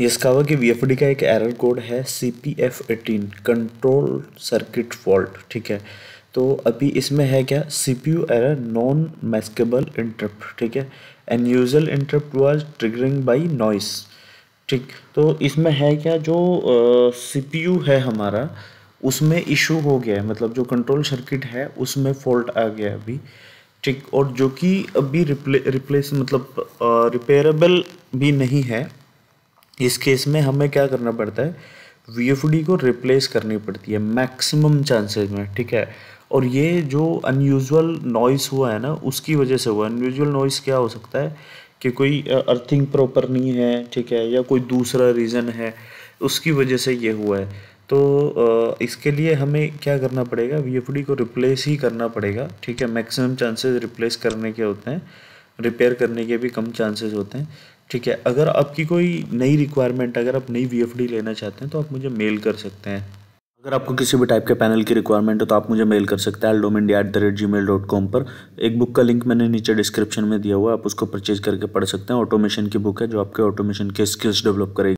ये स्कावा के वी का एक एरर कोड है C P F eighteen control circuit fault ठीक है तो अभी इसमें है क्या C P U error non maskable interrupt ठीक है unusual interrupt was triggering by noise ठीक तो इसमें है क्या जो सी पी यू है हमारा उसमें इशू हो गया है मतलब जो कंट्रोल सर्किट है उसमें फॉल्ट आ गया अभी ठीक और जो कि अभी रिप्ले रिप्लेस मतलब रिपेयरेबल भी नहीं है इस केस में हमें क्या करना पड़ता है वी को रिप्लेस करनी पड़ती है मैक्सिमम चांसेस में ठीक है और ये जो अनयूजुअल नॉइस हुआ है ना उसकी वजह से हुआ अनयूजुअल नॉइस क्या हो सकता है कि कोई अर्थिंग प्रॉपर नहीं है ठीक है या कोई दूसरा रीज़न है उसकी वजह से ये हुआ है तो इसके लिए हमें क्या करना पड़ेगा वी को रिप्लेस ही करना पड़ेगा ठीक है मैक्सिमम चांसेस रिप्लेस करने के होते हैं रिपेयर करने के भी कम चांसेस होते हैं ठीक है अगर आपकी कोई नई रिक्वायरमेंट अगर आप नई वी लेना चाहते हैं तो आप मुझे मेल कर सकते हैं अगर आपको किसी भी टाइप के पैनल की रिक्वायरमेंट हो तो आप मुझे मेल कर सकते हैं Eldom India at the rate G mail dot com पर एक बुक का लिंक मैंने नीचे डिस्क्रिप्शन में दिया हुआ है आप उसको परचेज करके पढ़ सकते हैं ऑटोमेशन की बुक है जो आपके ऑटोमेशन के स्किल्स डेवलप करेगी